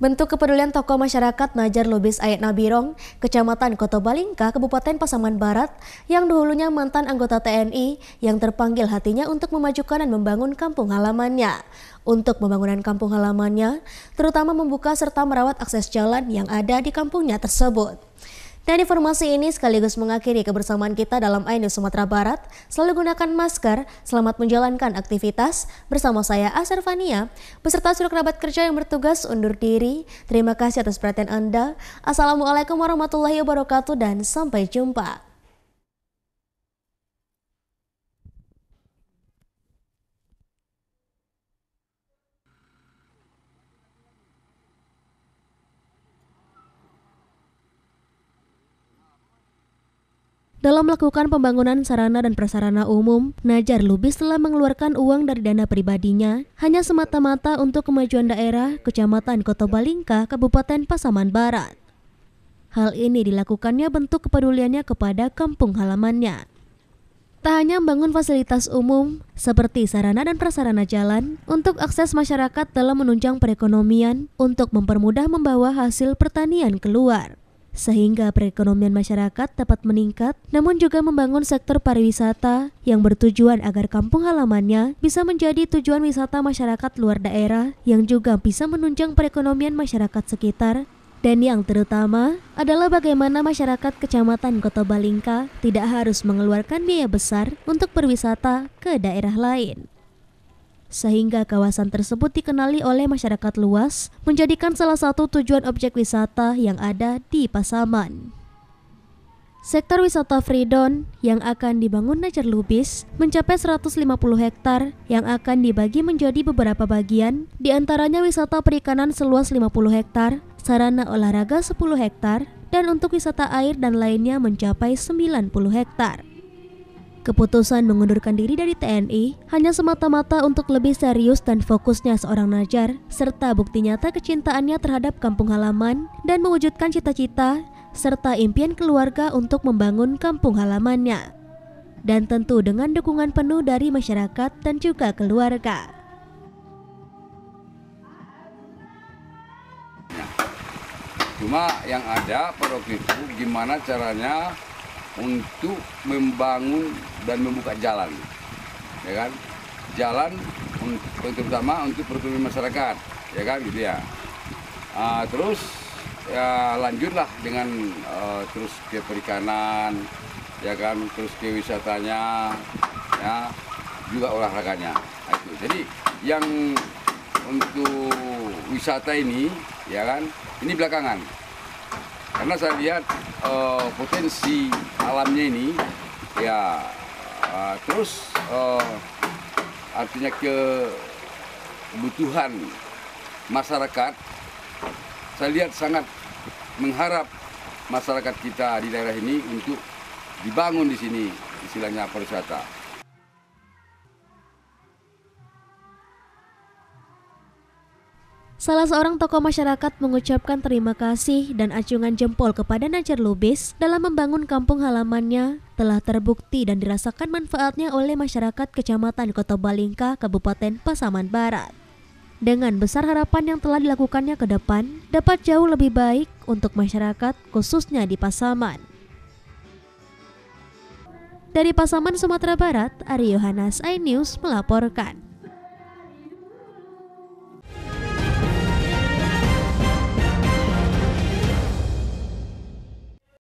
Bentuk kepedulian tokoh masyarakat Najar Lubis Ayat Nabirong, Kecamatan Kota Balingka, Kabupaten Pasaman Barat, yang dahulunya mantan anggota TNI yang terpanggil hatinya untuk memajukan dan membangun kampung halamannya. Untuk pembangunan kampung halamannya, terutama membuka serta merawat akses jalan yang ada di kampungnya tersebut. Dan informasi ini sekaligus mengakhiri kebersamaan kita dalam Ainu Sumatera Barat. Selalu gunakan masker, selamat menjalankan aktivitas. Bersama saya Fania. beserta seluruh kerabat kerja yang bertugas undur diri. Terima kasih atas perhatian Anda. Assalamualaikum warahmatullahi wabarakatuh dan sampai jumpa. Dalam melakukan pembangunan sarana dan prasarana umum, Najar Lubis telah mengeluarkan uang dari dana pribadinya hanya semata-mata untuk kemajuan daerah Kecamatan Kota Balingka, Kabupaten Pasaman Barat. Hal ini dilakukannya bentuk kepeduliannya kepada kampung halamannya. Tak hanya membangun fasilitas umum seperti sarana dan prasarana jalan untuk akses masyarakat dalam menunjang perekonomian untuk mempermudah membawa hasil pertanian keluar sehingga perekonomian masyarakat dapat meningkat, namun juga membangun sektor pariwisata yang bertujuan agar kampung halamannya bisa menjadi tujuan wisata masyarakat luar daerah yang juga bisa menunjang perekonomian masyarakat sekitar. Dan yang terutama adalah bagaimana masyarakat Kecamatan Kota Balingka tidak harus mengeluarkan biaya besar untuk berwisata ke daerah lain sehingga kawasan tersebut dikenali oleh masyarakat luas, menjadikan salah satu tujuan objek wisata yang ada di Pasaman. Sektor wisata Freedon yang akan dibangun Nacer Lubis mencapai 150 hektar yang akan dibagi menjadi beberapa bagian, diantaranya wisata perikanan seluas 50 hektar, sarana olahraga 10 hektar, dan untuk wisata air dan lainnya mencapai 90 hektar. Keputusan mengundurkan diri dari TNI hanya semata-mata untuk lebih serius dan fokusnya seorang Najar, serta bukti nyata kecintaannya terhadap kampung halaman dan mewujudkan cita-cita serta impian keluarga untuk membangun kampung halamannya. Dan tentu dengan dukungan penuh dari masyarakat dan juga keluarga. Cuma yang ada Pak itu gimana caranya untuk membangun dan membuka jalan, ya kan? Jalan untuk, terutama untuk pertumbuhan masyarakat, ya kan? Gitu ya. Uh, terus ya lanjutlah dengan uh, terus ke perikanan, ya kan? Terus ke wisatanya, ya juga olahraganya. Nah, itu. Jadi yang untuk wisata ini, ya kan? Ini belakangan karena saya lihat uh, potensi alamnya ini ya uh, terus uh, artinya kebutuhan masyarakat saya lihat sangat mengharap masyarakat kita di daerah ini untuk dibangun di sini istilahnya pariwisata. Salah seorang tokoh masyarakat mengucapkan terima kasih dan acungan jempol kepada Najar Lubis dalam membangun kampung halamannya telah terbukti dan dirasakan manfaatnya oleh masyarakat Kecamatan Kota Balingka, Kabupaten Pasaman Barat. Dengan besar harapan yang telah dilakukannya ke depan, dapat jauh lebih baik untuk masyarakat khususnya di Pasaman. Dari Pasaman, Sumatera Barat, Ari Yohanas, iNews melaporkan.